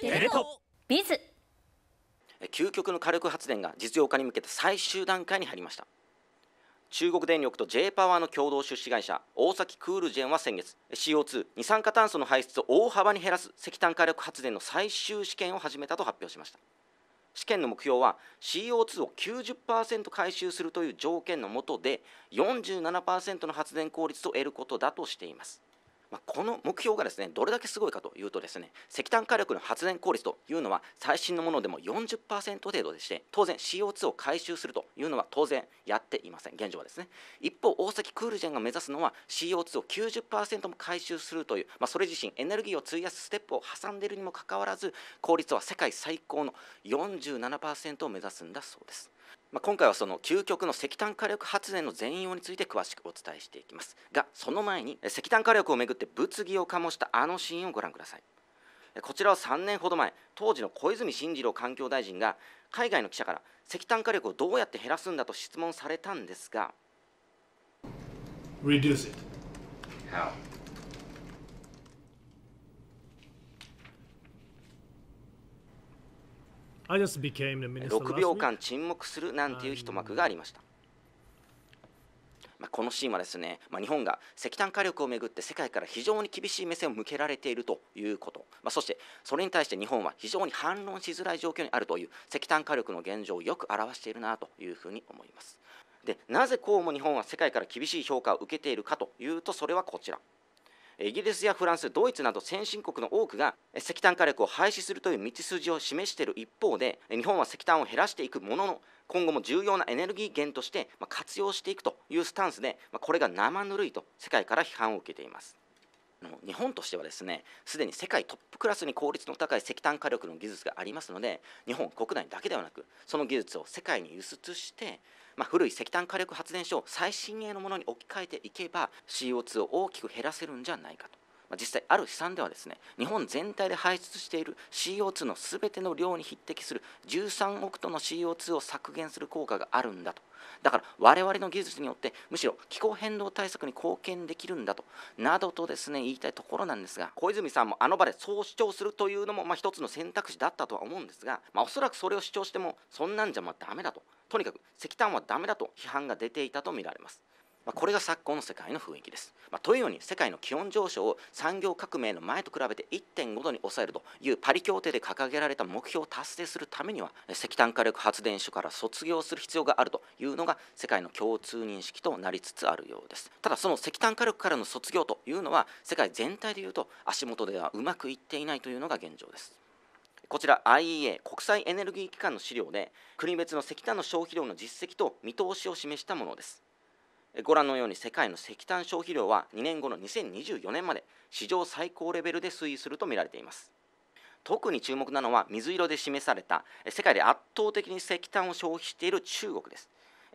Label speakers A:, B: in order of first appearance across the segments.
A: テレトビズ究極の火力発電が実用化に向けて最終段階に入りました中国電力と J パワーの共同出資会社大崎クールジェンは先月 CO2 二酸化炭素の排出を大幅に減らす石炭火力発電の最終試験を始めたと発表しました試験の目標は CO2 を90%回収するという条件のもとで47%の発電効率を得ることだとしていますまあ、この目標がですねどれだけすごいかというとですね石炭火力の発電効率というのは最新のものでも40%程度でして当然 CO2 を回収するというのは当然やっていません現状はですね一方大崎クールジェンが目指すのは CO2 を90%も回収するという、まあ、それ自身エネルギーを費やすステップを挟んでいるにもかかわらず効率は世界最高の47%を目指すんだそうです。まあ、今回はその究極の石炭火力発電の全容について詳しくお伝えしていきますがその前に石炭火力をめぐって物議を醸したあのシーンをご覧くださいこちらは3年ほど前当時の小泉進次郎環境大臣が海外の記者から石炭火力をどうやって減らすんだと質問されたんですが6秒間沈黙するなんていう一幕がありました。まあ、このシーンはですね、まあ、日本が石炭火力をめぐって世界から非常に厳しい目線を向けられているということ、まあ、そしてそれに対して日本は非常に反論しづらい状況にあるという石炭火力の現状をよく表しているなというふうに思います。でなぜこうも日本は世界から厳しい評価を受けているかというとそれはこちら。イギリスやフランスドイツなど先進国の多くが石炭火力を廃止するという道筋を示している一方で日本は石炭を減らしていくものの今後も重要なエネルギー源として活用していくというスタンスでこれが生ぬるいと世界から批判を受けています。日本としてはですねすでに世界トップクラスに効率の高い石炭火力の技術がありますので日本国内だけではなくその技術を世界に輸出してまあ、古い石炭火力発電所を最新鋭のものに置き換えていけば CO2 を大きく減らせるんじゃないかと。実際ある試算ではですね日本全体で排出している CO2 のすべての量に匹敵する13億トンの CO2 を削減する効果があるんだとだから我々の技術によってむしろ気候変動対策に貢献できるんだとなどとですね言いたいところなんですが小泉さんもあの場でそう主張するというのもまあ一つの選択肢だったとは思うんですが、まあ、おそらくそれを主張してもそんなんじゃまあダメだととにかく石炭はダメだと批判が出ていたとみられます。まあ、これが昨今の世界の雰囲気です、まあ、というように世界の気温上昇を産業革命の前と比べて1.5度に抑えるというパリ協定で掲げられた目標を達成するためには石炭火力発電所から卒業する必要があるというのが世界の共通認識となりつつあるようですただその石炭火力からの卒業というのは世界全体でいうと足元ではうまくいっていないというのが現状ですこちら IEA 国際エネルギー機関の資料で国別の石炭の消費量の実績と見通しを示したものですご覧のように世界の石炭消費量は2年後の2024年まで史上最高レベルで推移するとみられています特に注目なのは水色で示された世界で圧倒的に石炭を消費している中国です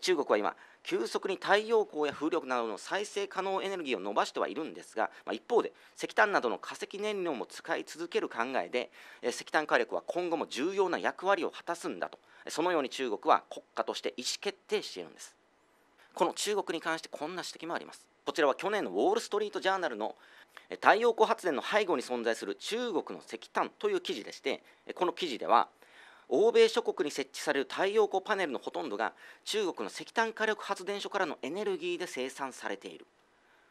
A: 中国は今急速に太陽光や風力などの再生可能エネルギーを伸ばしてはいるんですが、まあ、一方で石炭などの化石燃料も使い続ける考えで石炭火力は今後も重要な役割を果たすんだとそのように中国は国家として意思決定しているんですこの中国に関してこんな指摘もありますこちらは去年のウォール・ストリート・ジャーナルの太陽光発電の背後に存在する中国の石炭という記事でしてこの記事では欧米諸国に設置される太陽光パネルのほとんどが中国の石炭火力発電所からのエネルギーで生産されている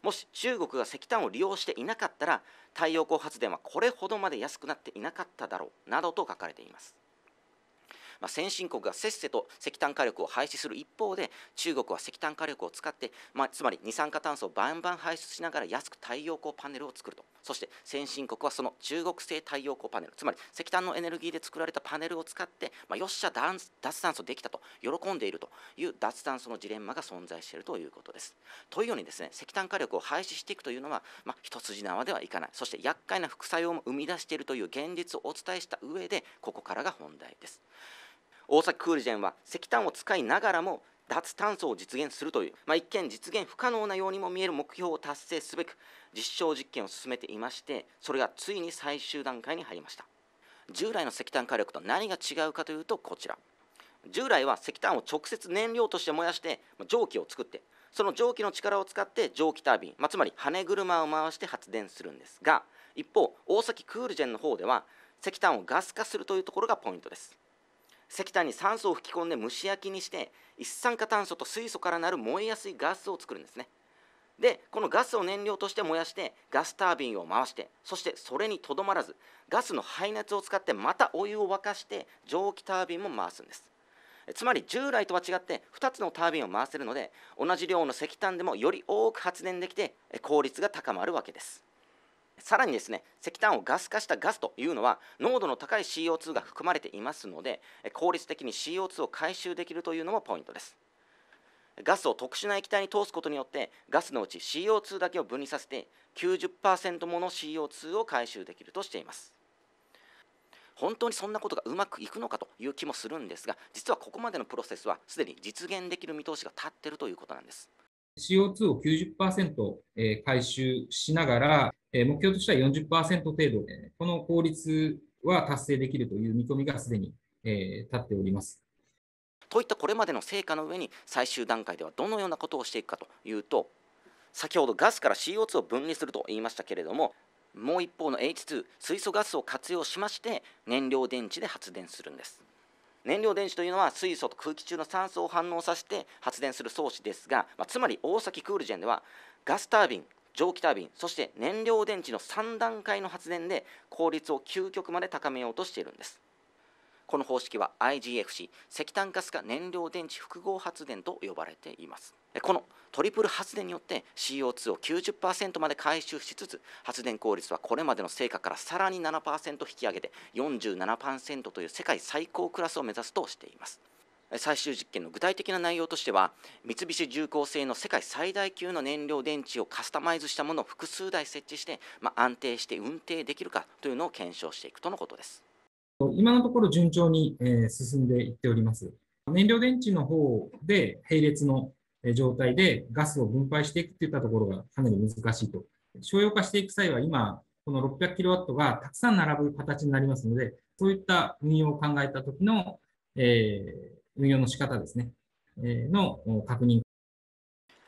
A: もし中国が石炭を利用していなかったら太陽光発電はこれほどまで安くなっていなかっただろうなどと書かれていますまあ、先進国がせっせと石炭火力を廃止する一方で中国は石炭火力を使って、まあ、つまり二酸化炭素をバンバン排出しながら安く太陽光パネルを作るとそして先進国はその中国製太陽光パネルつまり石炭のエネルギーで作られたパネルを使って、まあ、よっしゃ脱炭素できたと喜んでいるという脱炭素のジレンマが存在しているということです。というようにですね石炭火力を廃止していくというのは、まあ、一筋縄ではいかないそして厄介な副作用も生み出しているという現実をお伝えした上でここからが本題です。大崎クールジェンは石炭を使いながらも脱炭素を実現するという、まあ、一見実現不可能なようにも見える目標を達成すべく実証実験を進めていましてそれがついに最終段階に入りました従来の石炭火力と何が違うかというとこちら従来は石炭を直接燃料として燃やして蒸気を作ってその蒸気の力を使って蒸気タービン、まあ、つまり羽車を回して発電するんですが一方大崎クールジェンの方では石炭をガス化するというところがポイントです石炭に酸素を吹き込んで蒸し焼きにして一酸化炭素と水素からなる燃えやすいガスを作るんですねでこのガスを燃料として燃やしてガスタービンを回してそしてそれにとどまらずガスの排熱を使ってまたお湯を沸かして蒸気タービンも回すんですつまり従来とは違って2つのタービンを回せるので同じ量の石炭でもより多く発電できて効率が高まるわけですさらにですね石炭をガス化したガスというのは濃度の高い CO2 が含まれていますので効率的に CO2 を回収できるというのもポイントですガスを特殊な液体に通すことによってガスのうち CO2 だけを分離させて90%もの CO2 を回収できるとしています本当にそんなことがうまくいくのかという気もするんですが実はここまでのプロセスはすでに実現できる見通しが立っているということなんです CO2 を90%回収しながら、目標としては40%程度、この効率は達成できるという見込みがすでに立っております。といったこれまでの成果の上に最終段階ではどのようなことをしていくかというと先ほどガスから CO2 を分離すると言いましたけれどももう一方の H2 水素ガスを活用しまして燃料電池で発電するんです燃料電池というのは水素と空気中の酸素を反応させて発電する装置ですが、まあ、つまり大崎クールジェンではガスタービン蒸気タービンそして燃料電池の3段階の発電で効率を究極まで高めようとしているんですこの方式は IGFC 石炭ガス化燃料電池複合発電と呼ばれていますこのトリプル発電によって CO2 を90%まで回収しつつ発電効率はこれまでの成果からさらに7%引き上げて47%という世界最高クラスを目指すとしています最終実験の具体的な内容としては三菱重工製の世界最大級の燃料電池をカスタマイズしたものを複数台設置して、まあ、安定して運転できるかというのを検証していくとのことです。今のところ順調に、進んでいっております。燃料電池の方で並列の状態でガスを分配していくといったところがかなり難しいと。商用化していく際は今、この 600kW がたくさん並ぶ形になりますので、そういった運用を考えた時の、え運用の仕方ですね、えの確認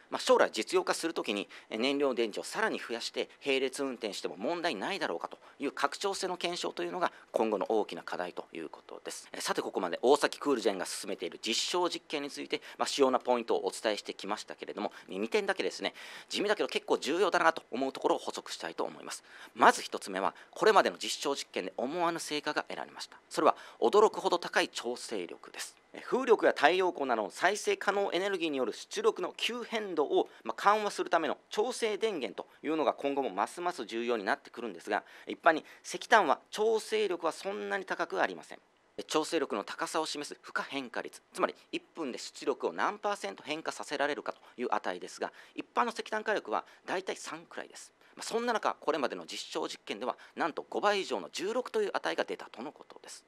A: まあ、将来実用化するときに燃料電池をさらに増やして並列運転しても問題ないだろうかという拡張性の検証というのが今後の大きな課題ということですさてここまで大崎クールジェンが進めている実証実験について、まあ、主要なポイントをお伝えしてきましたけれども2点だけですね地味だけど結構重要だなと思うところを補足したいと思いますまず1つ目はこれまでの実証実験で思わぬ成果が得られましたそれは驚くほど高い調整力です風力や太陽光などの再生可能エネルギーによる出力の急変動を緩和するための調整電源というのが今後もますます重要になってくるんですが一般に石炭は調整力はそんなに高くありません調整力の高さを示す負荷変化率つまり1分で出力を何パーセント変化させられるかという値ですが一般の石炭火力は大体3くらいですそんな中これまでの実証実験ではなんと5倍以上の16という値が出たとのことです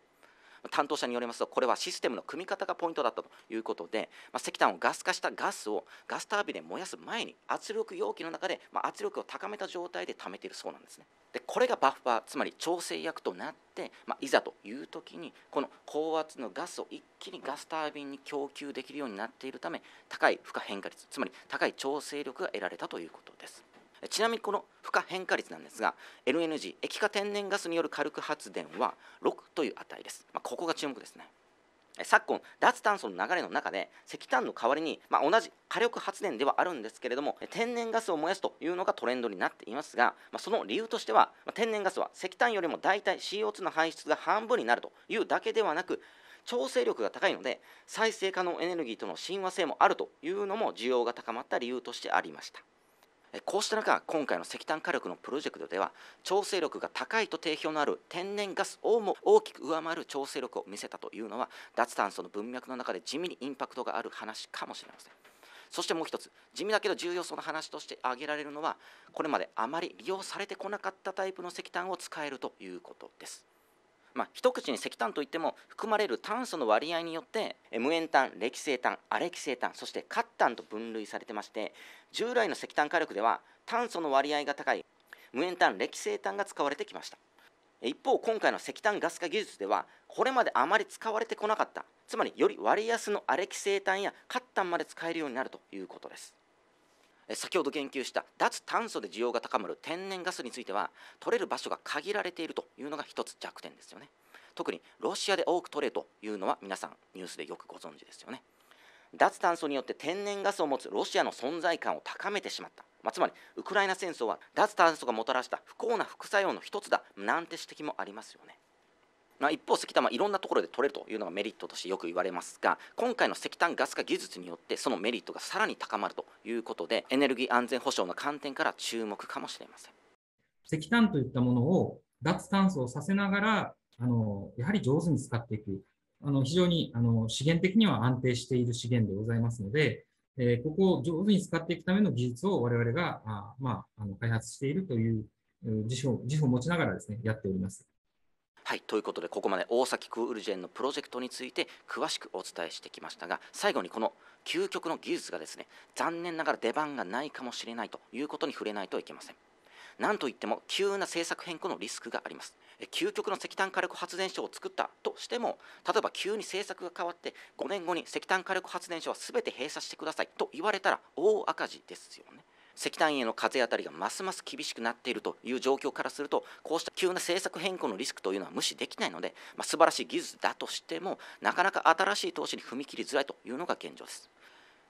A: 担当者によりますとこれはシステムの組み方がポイントだったということで、ま石炭をガス化したガスをガスタービンで燃やす前に圧力容器の中で、ま圧力を高めた状態で貯めているそうなんですね。でこれがバッファーつまり調整役となって、まいざという時にこの高圧のガスを一気にガスタービンに供給できるようになっているため高い負荷変化率つまり高い調整力が得られたということです。ちなみにこの負荷変化率なんですが LNG 液化天然ガスによる火力発電は6という値です、まあ、ここが注目ですね昨今脱炭素の流れの中で石炭の代わりに、まあ、同じ火力発電ではあるんですけれども天然ガスを燃やすというのがトレンドになっていますが、まあ、その理由としては、まあ、天然ガスは石炭よりも大体 CO2 の排出が半分になるというだけではなく調整力が高いので再生可能エネルギーとの親和性もあるというのも需要が高まった理由としてありました。こうした中今回の石炭火力のプロジェクトでは調整力が高いと定評のある天然ガスをも大きく上回る調整力を見せたというのは脱炭素の文脈の中で地味にインパクトがある話かもしれません。そしてもう一つ地味だけど重要そうな話として挙げられるのはこれまであまり利用されてこなかったタイプの石炭を使えるということです。まあ、一口に石炭といっても含まれる炭素の割合によって無塩炭歴成炭アレキセ炭そしてカッタンと分類されてまして従来の石炭火力では炭素の割合が高い無塩炭歴成炭が使われてきました一方今回の石炭ガス化技術ではこれまであまり使われてこなかったつまりより割安のアレキセ炭やカッタンまで使えるようになるということです先ほど言及した脱炭素で需要が高まる天然ガスについては取れる場所が限られているというのが一つ弱点ですよね特にロシアで多く取れというのは皆さんニュースでよくご存知ですよね脱炭素によって天然ガスを持つロシアの存在感を高めてしまった、まあ、つまりウクライナ戦争は脱炭素がもたらした不幸な副作用の一つだなんて指摘もありますよねま一方石炭はいろんなところで取れるというのがメリットとしてよく言われますが今回の石炭ガス化技術によってそのメリットがさらに高まるということでエネルギー安全保障の観点から注目かもしれません石炭といったものを脱炭素をさせながらあのやはり上手に使っていくあの非常にあの資源的には安定している資源でございますので、えー、ここを上手に使っていくための技術を我々があ、まあ、あの開発しているという自負を自負を持ちながらですねやっております。はい、ということでここまで大崎クールジェンのプロジェクトについて詳しくお伝えしてきましたが最後にこの究極の技術がですね残念ながら出番がないかもしれないということに触れないといけません。なんといっても急な政策変更のリスクがあります究極の石炭火力発電所を作ったとしても例えば急に政策が変わって5年後に石炭火力発電所は全て閉鎖してくださいと言われたら大赤字ですよね石炭への風当たりがますます厳しくなっているという状況からするとこうした急な政策変更のリスクというのは無視できないので、まあ、素晴らしい技術だとしてもなかなか新しい投資に踏み切りづらいというのが現状です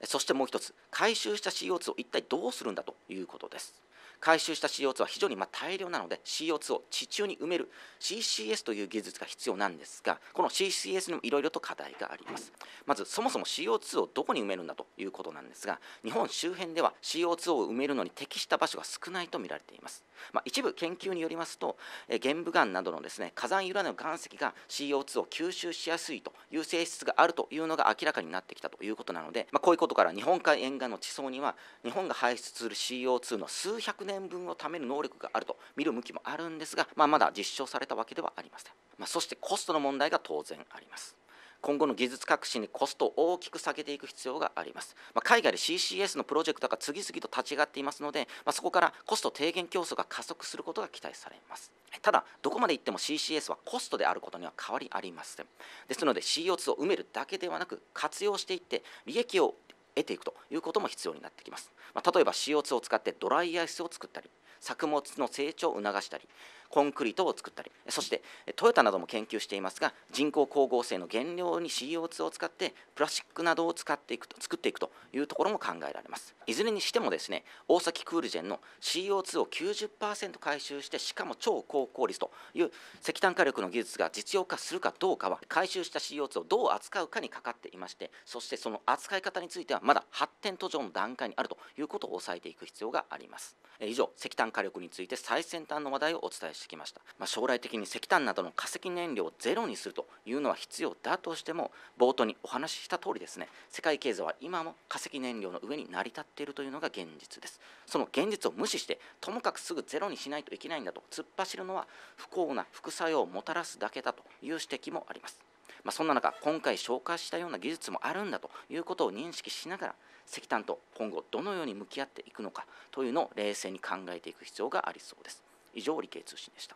A: そしてもう一つ回収した CO2 を一体どうするんだということです回収した CO2 は非常にま大量なので CO2 を地中に埋める CCS という技術が必要なんですがこの CCS にもいろいろと課題がありますまずそもそも CO2 をどこに埋めるんだということなんですが日本周辺では CO2 を埋めるのに適した場所が少ないと見られています、まあ、一部研究によりますと玄武岩などのですね火山由来の岩石が CO2 を吸収しやすいという性質があるというのが明らかになってきたということなので、まあ、こういうことから日本海沿岸の地層には日本が排出する CO2 の数百年分を貯める能力があると見る向きもあるんですが、まあ、まだ実証されたわけではありません、まあ、そしてコストの問題が当然あります今後の技術革新にコストを大きく下げていく必要があります、まあ、海外で CCS のプロジェクトが次々と立ち上がっていますので、まあ、そこからコスト低減競争が加速することが期待されますただどこまでいっても CCS はコストであることには変わりありませんですので CO2 を埋めるだけではなく活用していって利益を得ていくということも必要になってきます、まあ、例えば CO2 を使ってドライアイスを作ったり作物の成長を促したりコンクリートを作ったりそしてトヨタなども研究していますが人工光合成の原料に CO2 を使ってプラスチックなどを使っていくと作っていくというところも考えられますいずれにしてもですね大崎クールジェンの CO2 を90%回収してしかも超高効率という石炭火力の技術が実用化するかどうかは回収した CO2 をどう扱うかにかかっていましてそしてその扱い方についてはまだ発展途上の段階にあるということを抑えていく必要があります以上石炭火力について最先端の話題をお伝えしてきました、まあ、将来的に石炭などの化石燃料をゼロにするというのは必要だとしても冒頭にお話しした通りですね世界経済は今も化石燃料の上に成り立っているというのが現実ですその現実を無視してともかくすぐゼロにしないといけないんだと突っ走るのは不幸な副作用をもたらすだけだという指摘もありますまあ、そんな中、今回紹介したような技術もあるんだということを認識しながら、石炭と今後どのように向き合っていくのかというのを冷静に考えていく必要がありそうです。以上理系通信でした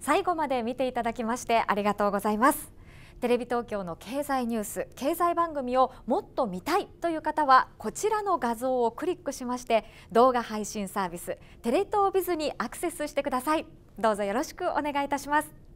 A: 最後まで見ていただきましてありがとうございますテレビ東京の経済ニュース経済番組をもっと見たいという方はこちらの画像をクリックしまして動画配信サービステレ東ビズにアクセスしてくださいどうぞよろしくお願いいたします